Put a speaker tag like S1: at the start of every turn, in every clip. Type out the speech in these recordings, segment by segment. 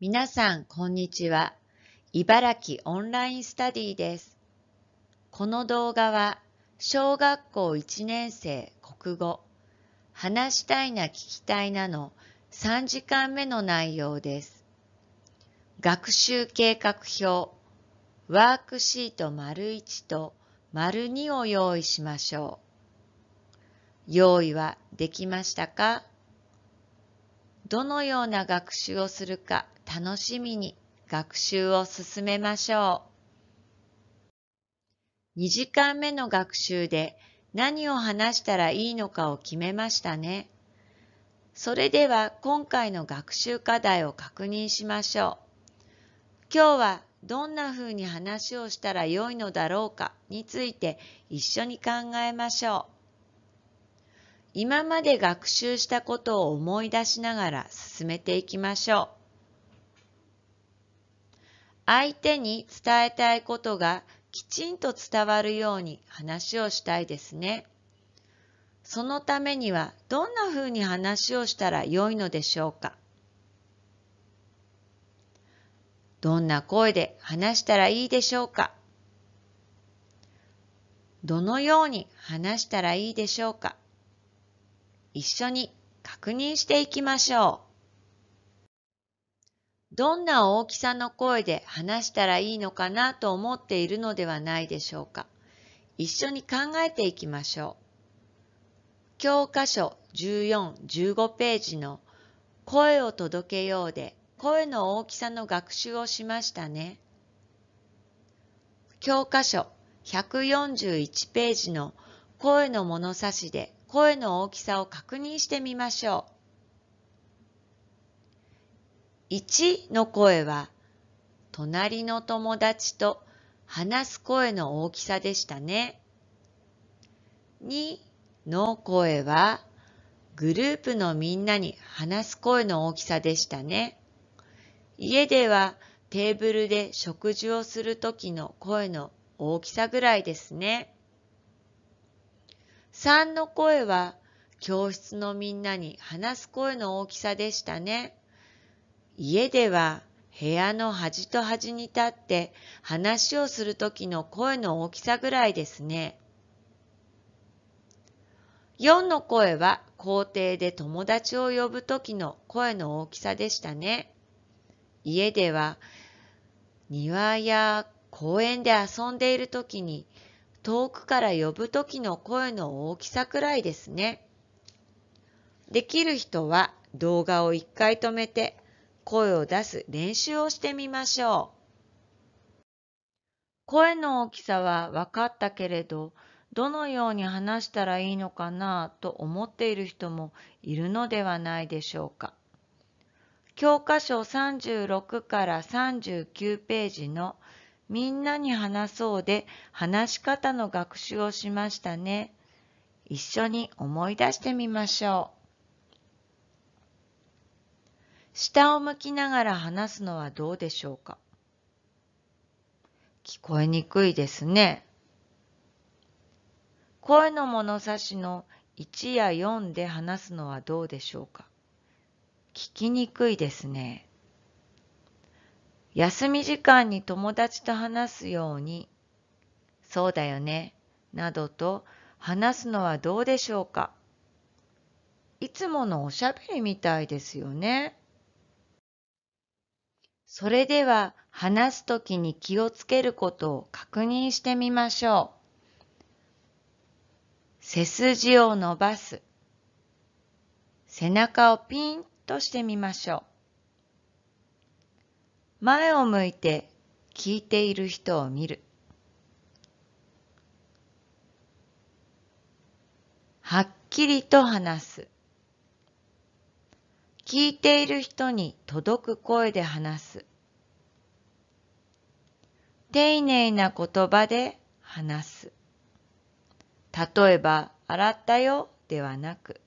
S1: 皆さん、こんにちは。茨城オンラインスタディです。この動画は、小学校1年生国語、話したいな聞きたいなの3時間目の内容です。学習計画表、ワークシート丸1と丸2を用意しましょう。用意はできましたかどのような学習をするか楽しみに学習を進めましょう。2時間目の学習で何を話したらいいのかを決めましたね。それでは今回の学習課題を確認しましょう。今日はどんな風に話をしたらよいのだろうかについて一緒に考えましょう。今まで学習したことを思い出しながら進めていきましょう。相手に伝えたいことがきちんと伝わるように話をしたいですね。そのためにはどんなふうに話をしたらよいのでしょうかどんな声で話したらいいでしょうかどのように話したらいいでしょうか一緒に確認していきましょう。どんな大きさの声で話したらいいのかなと思っているのではないでしょうか。一緒に考えていきましょう。教科書14、15ページの声を届けようで声の大きさの学習をしましたね。教科書141ページの声の物差しで声の大きさを確認してみましょう。1の声は、隣の友達と話す声の大きさでしたね。2の声は、グループのみんなに話す声の大きさでしたね。家ではテーブルで食事をするときの声の大きさぐらいですね。3の声は教室のみんなに話す声の大きさでしたね。家では部屋の端と端に立って話をするときの声の大きさぐらいですね。4の声は校庭で友達を呼ぶときの声の大きさでしたね。家では庭や公園で遊んでいるときに遠くから呼ぶときの声の大きさくらいですね。できる人は動画を一回止めて声を出す練習をしてみましょう。声の大きさは分かったけれど、どのように話したらいいのかなと思っている人もいるのではないでしょうか。教科書36から39ページのみんなに話そうで話し方の学習をしましたね。一緒に思い出してみましょう。下を向きながら話すのはどうでしょうか聞こえにくいですね。声の物差しの1や4で話すのはどうでしょうか聞きにくいですね。休み時間に友達と話すように、そうだよね、などと話すのはどうでしょうかいつものおしゃべりみたいですよね。それでは話すときに気をつけることを確認してみましょう。背筋を伸ばす。背中をピンとしてみましょう。前を向いて聞いている人を見る。はっきりと話す。聞いている人に届く声で話す。丁寧な言葉で話す。例えば、洗ったよではなく、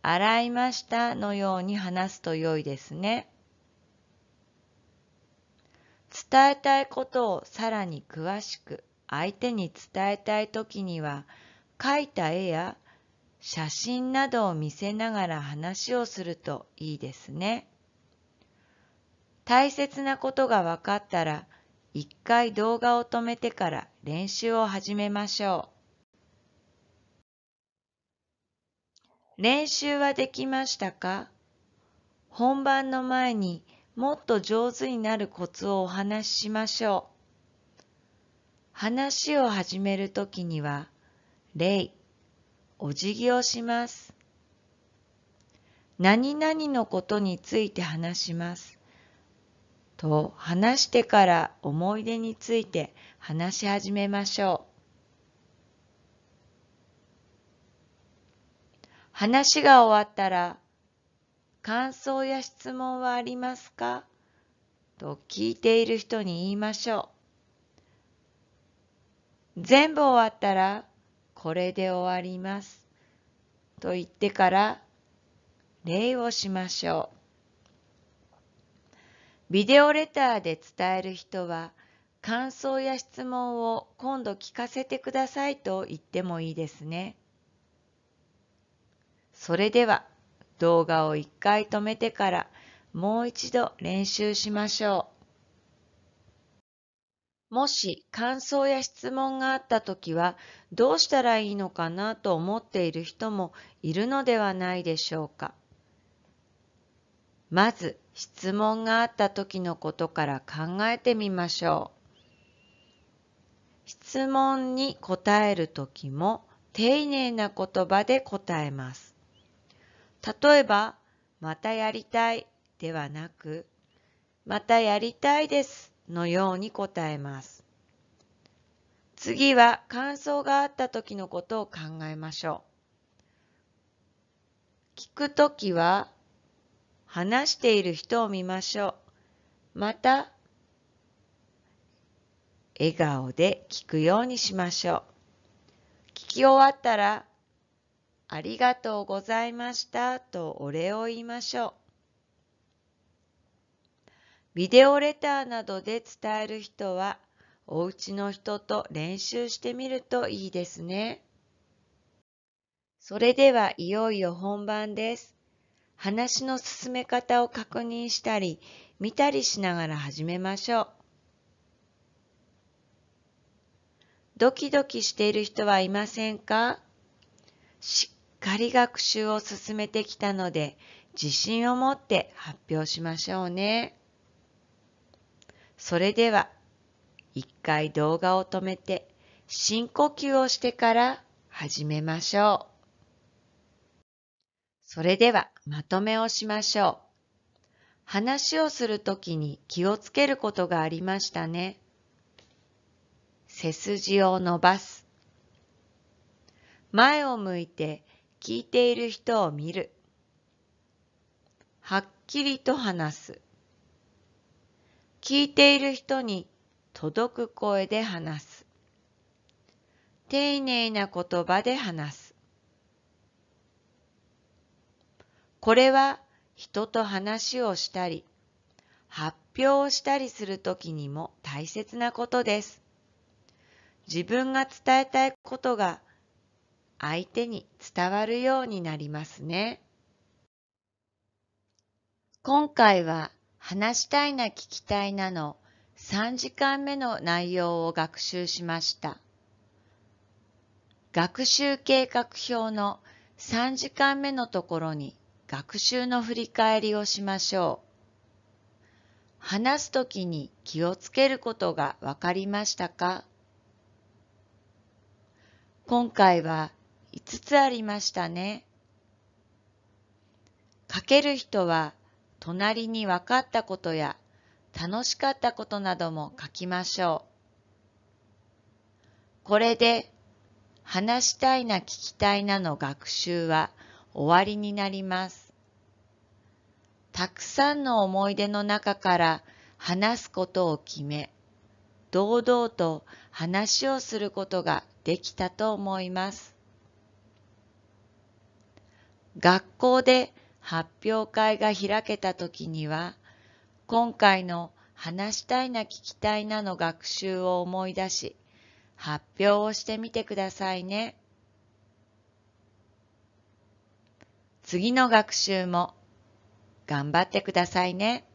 S1: 洗いましたのように話すと良いですね。伝えたいことをさらに詳しく相手に伝えたい時には、描いた絵や写真などを見せながら話をするといいですね。大切なことが分かったら、一回動画を止めてから練習を始めましょう。練習はできましたか本番の前にもっと上手になるコツをお話ししましょう。話を始めるときには、礼、お辞儀をします。何々のことについて話します。と話してから思い出について話し始めましょう。話が終わったら、感想や質問はありますかと聞いている人に言いましょう。全部終わったら、これで終わります。と言ってから礼をしましょう。ビデオレターで伝える人は感想や質問を今度聞かせてくださいと言ってもいいですね。それでは動画を1回止めてからもう一度練習しましょう。もし感想や質問があった時はどうしたらいいのかなと思っている人もいるのではないでしょうか。まず質問があった時のことから考えてみましょう。質問に答える時も丁寧な言葉で答えます。例えば、またやりたいではなく、またやりたいですのように答えます。次は感想があった時のことを考えましょう。聞くときは話している人を見ましょう。また笑顔で聞くようにしましょう。聞き終わったらありがとうございましたとお礼を言いましょう。ビデオレターなどで伝える人は、お家の人と練習してみるといいですね。それではいよいよ本番です。話の進め方を確認したり、見たりしながら始めましょう。ドキドキしている人はいませんかしっかり学習を進めてきたので、自信を持って発表しましょうね。それでは、一回動画を止めて、深呼吸をしてから始めましょう。それではまとめをしましょう。話をするときに気をつけることがありましたね。背筋を伸ばす。前を向いて聞いている人を見る。はっきりと話す。聞いている人に届く声で話す。丁寧な言葉で話す。これは人と話をしたり、発表をしたりするときにも大切なことです。自分が伝えたいことが相手に伝わるようになりますね。今回は話したいな聞きたいなの3時間目の内容を学習しました。学習計画表の3時間目のところに学習の振り返りをしましょう。話すときに気をつけることがわかりましたか今回は5つありましたね。かける人は隣に分かったことや楽しかったことなども書きましょう。これで話したいな聞きたいなの学習は終わりになります。たくさんの思い出の中から話すことを決め、堂々と話をすることができたと思います。学校で発表会が開けた時には、今回の話したいな聞きたいなの学習を思い出し、発表をしてみてくださいね。次の学習も頑張ってくださいね。